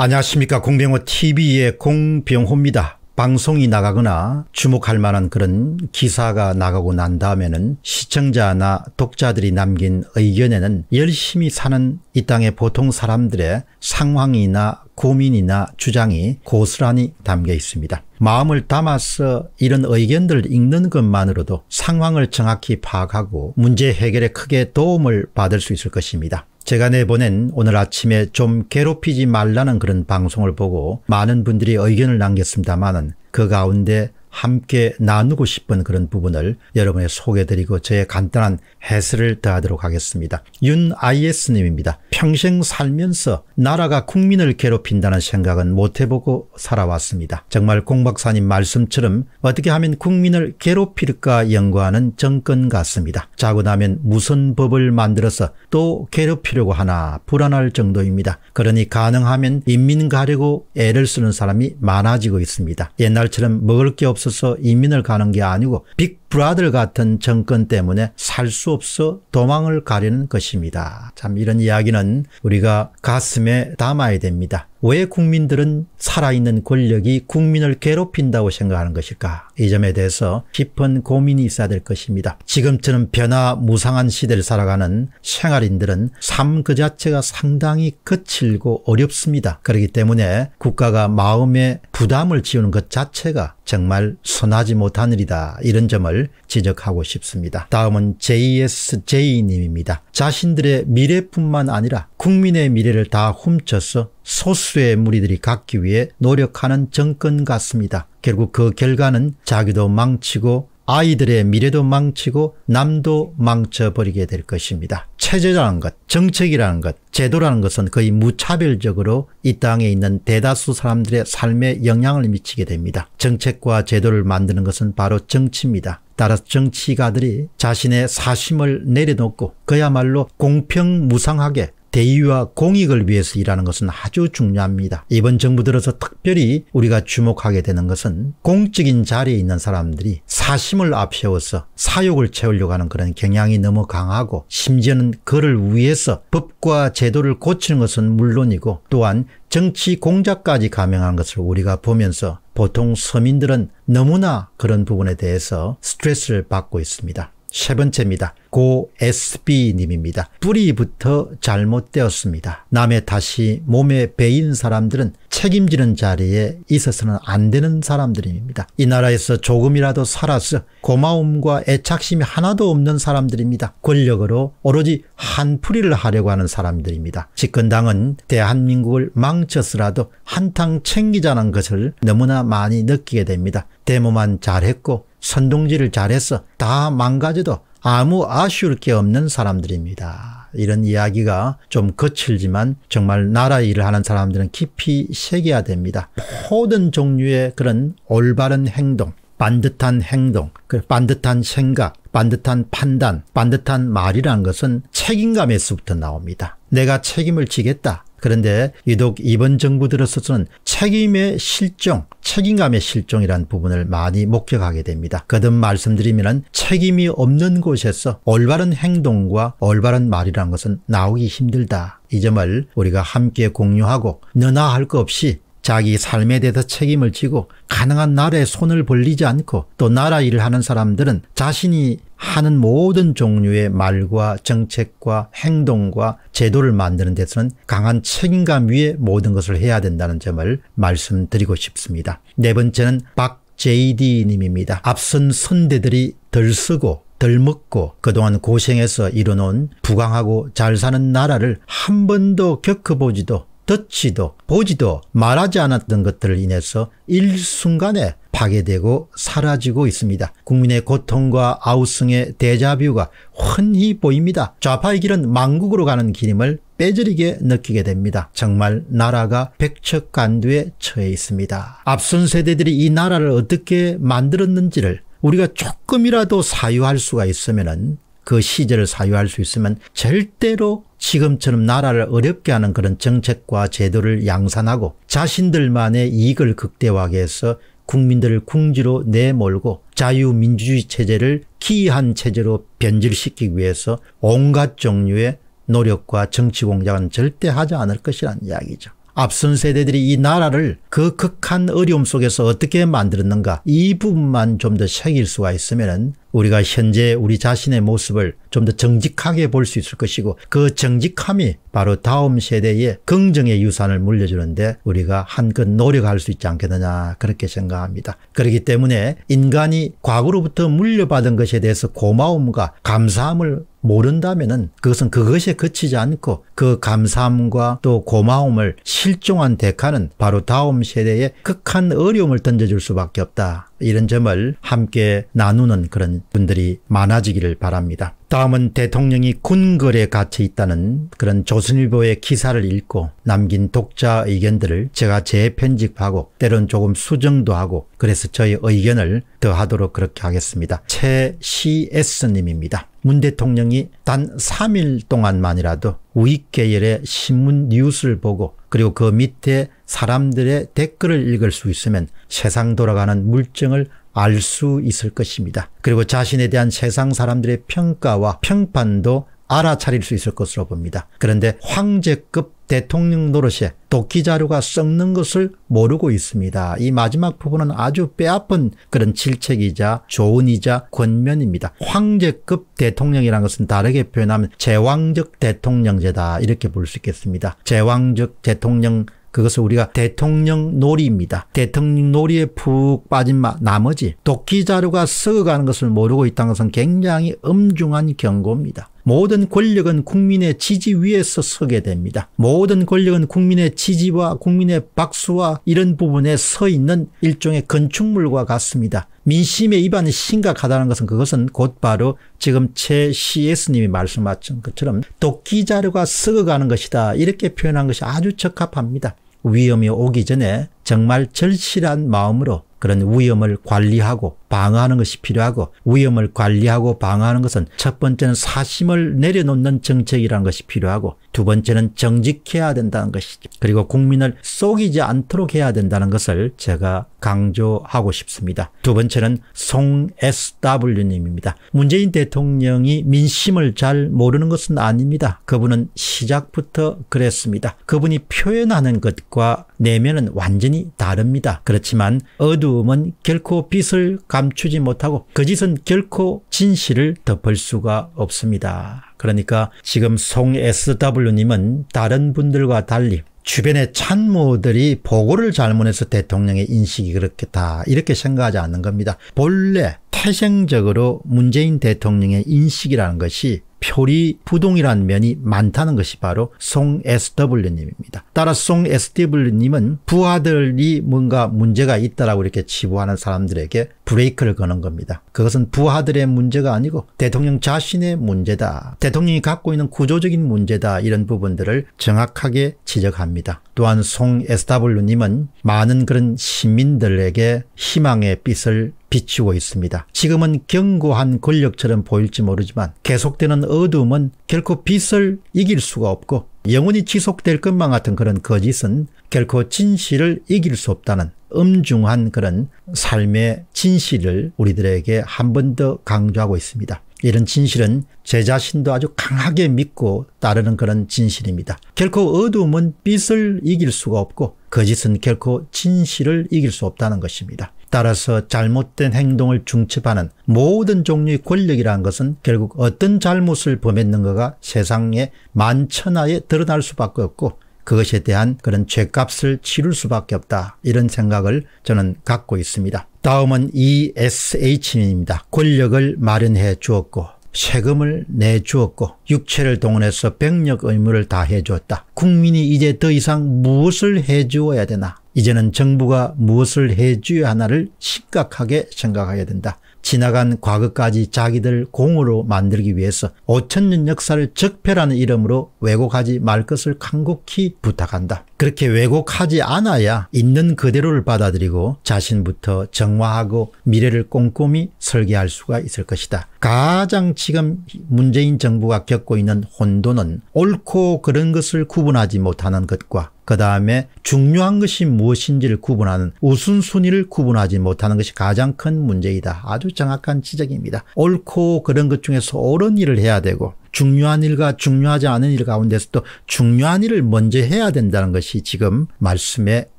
안녕하십니까 공병호 tv의 공병호입니다. 방송이 나가거나 주목할 만한 그런 기사가 나가고 난 다음에는 시청자나 독자들이 남긴 의견에는 열심히 사는 이 땅의 보통 사람들의 상황이나 고민이나 주장이 고스란히 담겨 있습니다. 마음을 담아서 이런 의견들을 읽는 것만으로도 상황을 정확히 파악하고 문제 해결에 크게 도움을 받을 수 있을 것입니다. 제가 내보낸 오늘 아침에 좀 괴롭히지 말라는 그런 방송을 보고 많은 분들이 의견을 남겼습니다마는 그 가운데 함께 나누고 싶은 그런 부분을 여러분의 소개드리고 해 저의 간단한 해설을 더하도록 하겠습니다. 윤IS님입니다. 평생 살면서 나라가 국민을 괴롭힌다는 생각은 못해보고 살아왔습니다. 정말 공 박사님 말씀처럼 어떻게 하면 국민을 괴롭힐까 연구하는 정권 같습니다. 자고 나면 무슨 법을 만들어서 또 괴롭히려고 하나 불안할 정도입니다. 그러니 가능하면 인민 가려고 애를 쓰는 사람이 많아지고 있습니다. 옛날처럼 먹을 게 없어 있어서 이민을 가는 게 아니고 빅 브라들 같은 정권 때문에 살 수 없어 도망을 가려는 것입니다. 참 이런 이야기는 우리가 가슴에 담아야 됩니다. 왜 국민들은 살아있는 권력이 국민을 괴롭힌다고 생각하는 것일까? 이 점에 대해서 깊은 고민이 있어야 될 것입니다. 지금처럼 변화 무상한 시대를 살아가는 생활인들은 삶 그 자체가 상당히 거칠고 어렵습니다. 그렇기 때문에 국가가 마음에 부담을 지우는 것 자체가 정말 선하지 못하느이다 이런 점을 점을 지적하고 싶습니다. 다음은 JSJ님입니다. 자신들의 미래뿐만 아니라 국민의 미래를 다 훔쳐서 소수의 무리들이 갖기 위해 노력하는 정권 같습니다. 결국 그 결과는 자기도 망치고 아이들의 미래도 망치고 남도 망쳐버리게 될 것입니다. 체제라는 것, 정책이라는 것, 제도라는 것은 거의 무차별적으로 이 땅에 있는 대다수 사람들의 삶에 영향을 미치게 됩니다. 정책과 제도를 만드는 것은 바로 정치입니다. 따라서 정치가들이 자신의 사심을 내려놓고 그야말로 공평무상하게 대의와 공익을 위해서 일하는 것은 아주 중요합니다. 이번 정부 들어서 특별히 우리가 주목하게 되는 것은 공적인 자리에 있는 사람들이 사심을 앞세워서 사욕을 채우려고 하는 그런 경향이 너무 강하고 심지어는 그를 위해서 법과 제도를 고치는 것은 물론이고 또한 정치 공작까지 감행한 것을 우리가 보면서 보통 서민들은 너무나 그런 부분에 대해서 스트레스를 받고 있습니다. 세 번째입니다. 고 SB님입니다. 뿌리부터 잘못되었습니다. 남의 다시 몸에 배인 사람들은 책임지는 자리에 있어서는 안 되는 사람들입니다. 이 나라에서 조금이라도 살아서 고마움과 애착심이 하나도 없는 사람들입니다. 권력으로 오로지 한풀이를 하려고 하는 사람들입니다. 집권당은 대한민국을 망쳐서라도 한탕 챙기자는 것을 너무나 많이 느끼게 됩니다. 데모만 잘했고 선동질을 잘해서 다 망가져도 아무 아쉬울 게 없는 사람들입니다. 이런 이야기가 좀 거칠지만 정말 나라 일을 하는 사람들은 깊이 새겨야 됩니다. 모든 종류의 그런 올바른 행동, 반듯한 행동, 그 반듯한 생각, 반듯한 판단, 반듯한 말이란 것은 책임감에서부터 나옵니다. 내가 책임을 지겠다. 그런데 유독 이번 정부 들어서서는 책임의 실종, 책임감의 실종이란 부분을 많이 목격하게 됩니다. 거듭 말씀드리면 책임이 없는 곳에서 올바른 행동과 올바른 말이라 것은 나오기 힘들다. 이 점을 우리가 함께 공유하고 너나 할 것 없이 자기 삶에 대해서 책임을 지고 가능한 나라에 손을 벌리지 않고 또 나라 일을 하는 사람들은 자신이 하는 모든 종류의 말과 정책과 행동과 제도를 만드는 데서는 강한 책임감 위에 모든 것을 해야 된다는 점을 말씀드리고 싶습니다. 네 번째는 박JD 님입니다. 앞선 선대들이 덜 쓰고 덜 먹고 그동안 고생해서 이뤄놓은 부강하고 잘 사는 나라를 한 번도 겪어보지도 듣지도 보지도 말하지 않았던 것들을 인해서 일순간에 파괴되고 사라지고 있습니다. 국민의 고통과 아우성의 대자뷰가 훤히 보입니다. 좌파의 길은 망국으로 가는 길임을 빼저리게 느끼게 됩니다. 정말 나라가 백척간두에 처해 있습니다. 앞선 세대들이 이 나라를 어떻게 만들었는지를 우리가 조금이라도 사유할 수가 있으면 그 시절을 사유할 수 있으면 절대로 지금처럼 나라를 어렵게 하는 그런 정책과 제도를 양산하고 자신들만의 이익을 극대화하기 위해서 국민들을 궁지로 내몰고 자유민주주의 체제를 기이한 체제로 변질시키기 위해서 온갖 종류의 노력과 정치 공작은 절대 하지 않을 것이라는 이야기죠. 앞선 세대들이 이 나라를 그 극한 어려움 속에서 어떻게 만들었는가 이 부분만 좀 더 새길 수가 있으면 우리가 현재 우리 자신의 모습을 좀 더 정직하게 볼 수 있을 것이고 그 정직함이 바로 다음 세대의 긍정의 유산을 물려주는데 우리가 한껏 노력할 수 있지 않겠느냐 그렇게 생각합니다. 그렇기 때문에 인간이 과거로부터 물려받은 것에 대해서 고마움과 감사함을 모른다면 그것은 그것에 그치지 않고 그 감사함과 또 고마움을 실종한 대가는 바로 다음 세대에 극한 어려움을 던져줄 수밖에 없다. 이런 점을 함께 나누는 그런 분들이 많아지기를 바랍니다. 다음은 대통령이 군걸에 갇혀 있다는 그런 조선일보의 기사를 읽고 남긴 독자 의견들을 제가 재편집하고 때론 조금 수정도 하고 그래서 저의 의견을 더하도록 그렇게 하겠습니다. 최CS님입니다. 문 대통령이 단 3일 동안만이라도 우익 계열의 신문 뉴스를 보고 그리고 그 밑에 사람들의 댓글을 읽을 수 있으면 세상 돌아가는 물증을 알수 있을 것입니다. 그리고 자신에 대한 세상 사람들의 평가와 평판도 알아차릴 수 있을 것으로 봅니다. 그런데 황제급 대통령 노릇에 도끼 자료가 썩는 것을 모르고 있습니다. 이 마지막 부분은 아주 빼앗픈 그런 질책이자 조언이자 권면입니다. 황제급 대통령이라는 것은 다르게 표현하면 제왕적 대통령제다 이렇게 볼 수 있겠습니다. 제왕적 대통령 그것을 우리가 대통령 놀이입니다. 대통령 놀이에 푹 빠진 나머지 도끼 자루가 썩어가는 것을 모르고 있다는 것은 굉장히 엄중한 경고입니다. 모든 권력은 국민의 지지 위에서 서게 됩니다. 모든 권력은 국민의 지지와 국민의 박수와 이런 부분에 서 있는 일종의 건축물과 같습니다. 민심의 위반이 심각하다는 것은 그것은 곧바로 지금 최 CS님이 말씀하신 것처럼 도끼 자료가 썩어가는 것이다. 이렇게 표현한 것이 아주 적합합니다. 위험이 오기 전에 정말 절실한 마음으로 그런 위험을 관리하고 방어하는 것이 필요하고 위험을 관리하고 방어하는 것은 첫 번째는 사심을 내려놓는 정책이라는 것이 필요하고 두 번째는 정직해야 된다는 것이죠. 그리고 국민을 속이지 않도록 해야 된다는 것을 제가 강조하고 싶습니다. 두 번째는 송 SW님입니다. 문재인 대통령이 민심을 잘 모르는 것은 아닙니다. 그분은 시작부터 그랬습니다. 그분이 표현하는 것과 내면은 완전히 다릅니다. 그렇지만 어두움은 결코 빛을 감추지 못하고 거짓은 그 결코 진실을 덮을 수가 없습니다. 그러니까 지금 송 SW님은 다른 분들과 달리 주변의 참모들이 보고를 잘못해서 대통령의 인식이 그렇겠다 이렇게 생각하지 않는 겁니다. 본래 태생적으로 문재인 대통령의 인식이라는 것이 표리 부동이라는 면이 많다는 것이 바로 송 SW님입니다. 따라 송 SW님은 부하들이 뭔가 문제가 있다라고 이렇게 치부하는 사람들에게 브레이크를 거는 겁니다. 그것은 부하들의 문제가 아니고 대통령 자신의 문제다. 대통령이 갖고 있는 구조적인 문제다. 이런 부분들을 정확하게 지적합니다. 또한 송 SW님은 많은 그런 시민들에게 희망의 빛을 비추고 있습니다. 지금은 견고한 권력처럼 보일지 모르지만 계속되는 어둠은 결코 빛을 이길 수가 없고 영원히 지속될 것만 같은 그런 거짓은 결코 진실을 이길 수 없다는 엄중한 그런 삶의 진실을 우리들에게 한 번 더 강조하고 있습니다. 이런 진실은 제 자신도 아주 강하게 믿고 따르는 그런 진실입니다. 결코 어둠은 빛을 이길 수가 없고 거짓은 결코 진실을 이길 수 없다는 것입니다. 따라서 잘못된 행동을 중첩하는 모든 종류의 권력이라는 것은 결국 어떤 잘못을 범했는가가 세상에 만천하에 드러날 수밖에 없고 그것에 대한 그런 죄값을 치를 수밖에 없다. 이런 생각을 저는 갖고 있습니다. 다음은 ESH입니다. 권력을 마련해 주었고 세금을 내주었고 육체를 동원해서 병력 의무를 다 해 주었다. 국민이 이제 더 이상 무엇을 해 주어야 되나? 이제는 정부가 무엇을 해 주어야 하나를 심각하게 생각해야 된다. 지나간 과거까지 자기들 공으로 만들기 위해서 5천년 역사를 적폐라는 이름으로 왜곡하지 말 것을 간곡히 부탁한다. 그렇게 왜곡하지 않아야 있는 그대로를 받아들이고 자신부터 정화하고 미래를 꼼꼼히 설계할 수가 있을 것이다. 가장 지금 문재인 정부가 겪고 있는 혼돈은 옳고 그런 것을 구분하지 못하는 것과 그 다음에 중요한 것이 무엇인지를 구분하는 우선순위를 구분하지 못하는 것이 가장 큰 문제이다. 아주 정확한 지적입니다. 옳고 그런 것 중에서 옳은 일을 해야 되고 중요한 일과 중요하지 않은 일 가운데서도 중요한 일을 먼저 해야 된다는 것이 지금 말씀의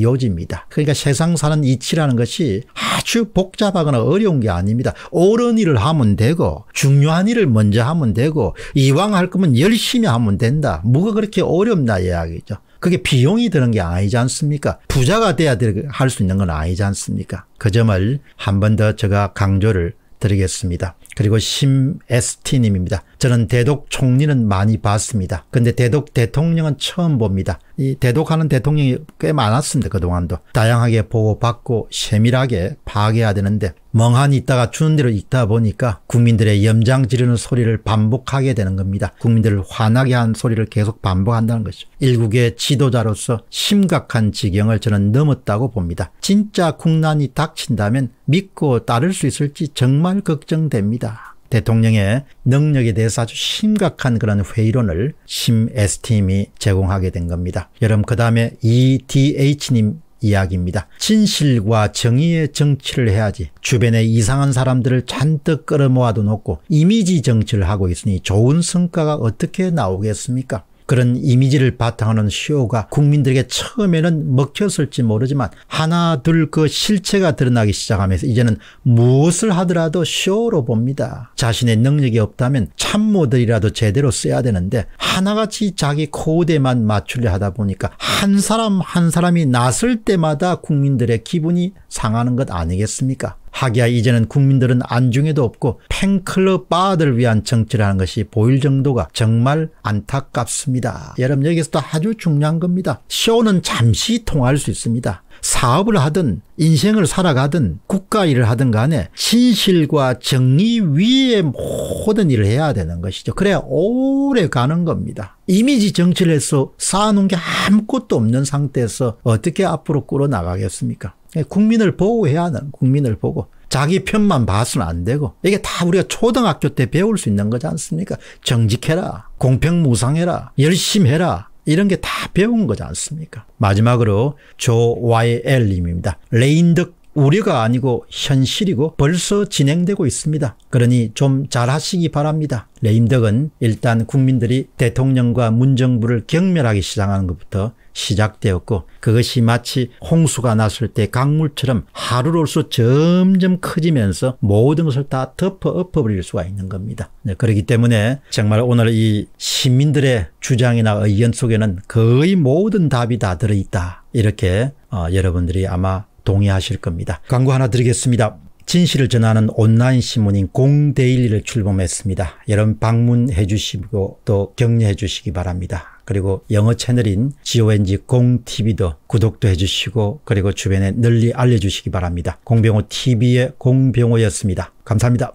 요지입니다. 그러니까 세상 사는 이치라는 것이 아주 복잡하거나 어려운 게 아닙니다. 옳은 일을 하면 되고 중요한 일을 먼저 하면 되고 이왕 할 거면 열심히 하면 된다. 뭐가 그렇게 어렵나 이야기죠. 그게 비용이 드는 게 아니지 않습니까? 부자가 돼야 할 수 있는 건 아니지 않습니까? 그 점을 한 번 더 제가 강조를 드리겠습니다. 그리고 심에스티님입니다. 저는 대독 총리는 많이 봤습니다. 근데 대독 대통령은 처음 봅니다. 이 대독하는 대통령이 꽤 많았습니다. 그동안도. 다양하게 보고받고 세밀하게 파악해야 되는데 멍하니 있다가 주는 대로 있다 보니까 국민들의 염장 지르는 소리를 반복하게 되는 겁니다. 국민들을 화나게 한 소리를 계속 반복한다는 것이죠. 일국의 지도자로서 심각한 지경을 저는 넘었다고 봅니다. 진짜 국난이 닥친다면 믿고 따를 수 있을지 정말 걱정됩니다. 대통령의 능력에 대해서 아주 심각한 그런 회의론을 심STM이 제공하게 된 겁니다. 여러분 그 다음에 EDH님 이야기입니다. 진실과 정의의 정치를 해야지 주변에 이상한 사람들을 잔뜩 끌어모아도 놓고 이미지 정치를 하고 있으니 좋은 성과가 어떻게 나오겠습니까? 그런 이미지를 바탕하는 쇼가 국민들에게 처음에는 먹혔을지 모르지만 하나 둘 그 실체가 드러나기 시작하면서 이제는 무엇을 하더라도 쇼로 봅니다. 자신의 능력이 없다면 참모들이라도 제대로 써야 되는데 하나같이 자기 코드에만 맞추려 하다 보니까 한 사람 한 사람이 나설 때마다 국민들의 기분이 상하는 것 아니겠습니까? 하기야 이제는 국민들은 안중에도 없고 팬클럽 바들 위한 정치를 하는 것이 보일 정도가 정말 안타깝습니다. 여러분 여기서도 아주 중요한 겁니다. 쇼는 잠시 통할 수 있습니다. 사업을 하든 인생을 살아가든 국가 일을 하든 간에 진실과 정의 위에 모든 일을 해야 되는 것이죠. 그래야 오래 가는 겁니다. 이미지 정치를 해서 쌓아놓은 게 아무것도 없는 상태에서 어떻게 앞으로 끌어나가겠습니까? 국민을 보호해야 하는 국민을 보고 자기 편만 봐서는 안 되고 이게 다 우리가 초등학교 때 배울 수 있는 거지 않습니까? 정직해라. 공평무상해라. 열심히 해라. 이런 게 다 배운 거지 않습니까? 마지막으로 조와이엘 님입니다. 레인덕 우려가 아니고 현실이고 벌써 진행되고 있습니다. 그러니 좀 잘하시기 바랍니다. 레임덕은 일단 국민들이 대통령과 문정부를 경멸하기 시작하는 것부터 시작되었고 그것이 마치 홍수가 났을 때 강물처럼 하루로서 점점 커지면서 모든 것을 다 덮어 엎어버릴 수가 있는 겁니다. 네, 그렇기 때문에 정말 오늘 이 시민들의 주장이나 의견 속에는 거의 모든 답이 다 들어있다. 이렇게 어, 여러분들이 아마 동의하실 겁니다. 광고 하나 드리겠습니다. 진실을 전하는 온라인 신문인 공데일리를 출범했습니다. 여러분 방문해 주시고 또 격려해 주시기 바랍니다. 그리고 영어 채널인 GONG 공TV도 구독도 해 주시고 그리고 주변에 널리 알려 주시기 바랍니다. 공병호 TV의 공병호였습니다. 감사합니다.